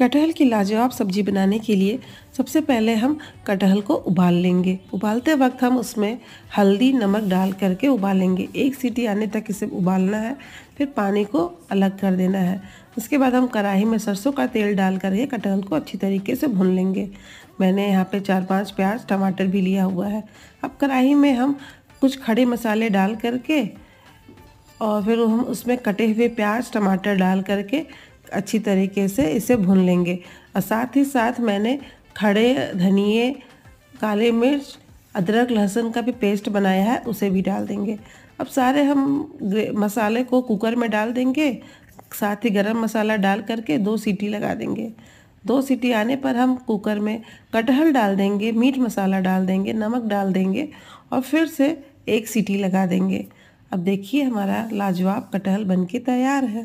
कटहल की लाजवाब सब्जी बनाने के लिए सबसे पहले हम कटहल को उबाल लेंगे उबालते वक्त हम उसमें हल्दी नमक डाल करके उबालेंगे एक सीटी आने तक इसे उबालना है फिर पानी को अलग कर देना है उसके बाद हम कढ़ाई में सरसों का तेल डाल करके कटहल को अच्छी तरीके से भून लेंगे मैंने यहाँ पे चार पाँच प्याज टमाटर भी लिया हुआ है अब कढ़ाई में हम कुछ खड़े मसाले डाल करके और फिर हम उसमें कटे हुए प्याज टमाटर डाल करके अच्छी तरीके से इसे भून लेंगे और साथ ही साथ मैंने खड़े धनिए काले मिर्च अदरक लहसुन का भी पेस्ट बनाया है उसे भी डाल देंगे अब सारे हम मसाले को कुकर में डाल देंगे साथ ही गरम मसाला डाल करके दो सीटी लगा देंगे दो सीटी आने पर हम कुकर में कटहल डाल देंगे मीट मसाला डाल देंगे नमक डाल देंगे और फिर से एक सीटी लगा देंगे अब देखिए हमारा लाजवाब कटहल बनके तैयार है